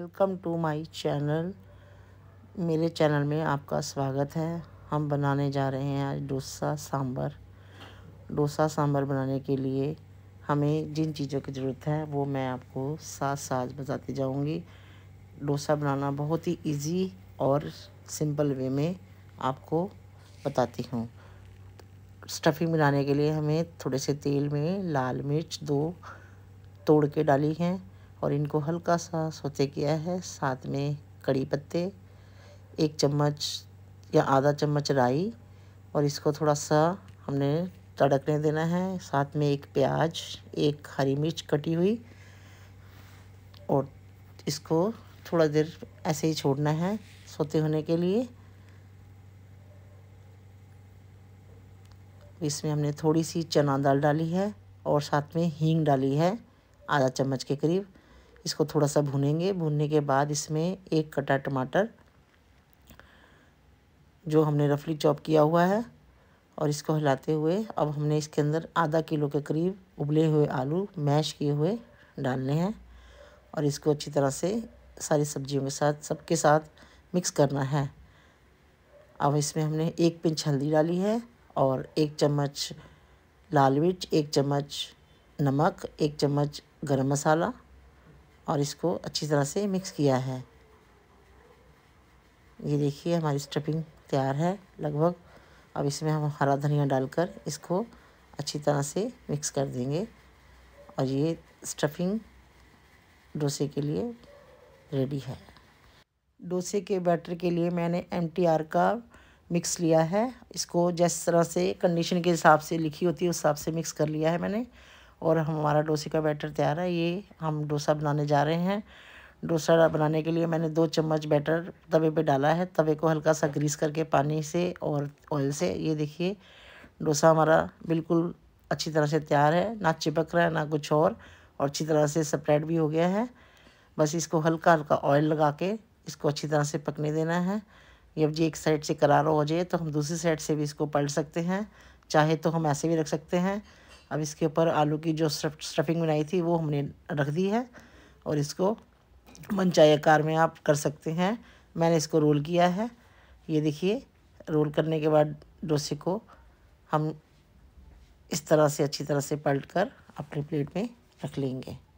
welcome to my channel मेरे channel में आपका स्वागत है हम बनाने जा रहे हैं आज डोसा सांभर डोसा सांभर बनाने के लिए हमें जिन चीज़ों की ज़रूरत है वो मैं आपको साथ साथ बताती जाऊंगी डोसा बनाना बहुत ही इजी और सिंपल वे में आपको बताती हूँ स्टफिंग बनाने के लिए हमें थोड़े से तेल में लाल मिर्च दो तोड़ के डाली हैं और इनको हल्का सा सोते किया है साथ में कड़ी पत्ते एक चम्मच या आधा चम्मच राई और इसको थोड़ा सा हमने तड़कने देना है साथ में एक प्याज एक हरी मिर्च कटी हुई और इसको थोड़ा देर ऐसे ही छोड़ना है सोते होने के लिए इसमें हमने थोड़ी सी चना दाल डाली है और साथ में हींग डाली है आधा चम्मच के करीब इसको थोड़ा सा भुनेंगे भुनने के बाद इसमें एक कटा टमाटर जो हमने रफली चॉप किया हुआ है और इसको हिलाते हुए अब हमने इसके अंदर आधा किलो के करीब उबले हुए आलू मैश किए हुए डालने हैं और इसको अच्छी तरह से सारी सब्जियों के साथ सबके साथ मिक्स करना है अब इसमें हमने एक पिंच हल्दी डाली है और एक चम्मच लाल मिर्च एक चम्मच नमक एक चम्मच गरम मसाला और इसको अच्छी तरह से मिक्स किया है ये देखिए हमारी स्टफिंग तैयार है लगभग अब इसमें हम हरा धनिया डालकर इसको अच्छी तरह से मिक्स कर देंगे और ये स्टफिंग डोसे के लिए रेडी है डोसे के बैटर के लिए मैंने एम का मिक्स लिया है इसको जिस तरह से कंडीशन के हिसाब से लिखी होती है उस हिसाब से मिक्स कर लिया है मैंने और हमारा डोसे का बैटर तैयार है ये हम डोसा बनाने जा रहे हैं डोसा बनाने के लिए मैंने दो चम्मच बैटर तवे पे डाला है तवे को हल्का सा ग्रीस करके पानी से और ऑयल से ये देखिए डोसा हमारा बिल्कुल अच्छी तरह से तैयार है ना चिपक रहा है ना कुछ और और अच्छी तरह से स्प्रेड भी हो गया है बस इसको हल्का हल्का ऑयल लगा के इसको अच्छी तरह से पकने देना है ये जी एक साइड से करारा हो जाए तो हम दूसरी साइड से भी इसको पलट सकते हैं चाहे तो हम ऐसे भी रख सकते हैं अब इसके ऊपर आलू की जो स्टफिंग बनाई थी वो हमने रख दी है और इसको मनचाही आकार में आप कर सकते हैं मैंने इसको रोल किया है ये देखिए रोल करने के बाद डोसे को हम इस तरह से अच्छी तरह से पलट कर अपने प्लेट में रख लेंगे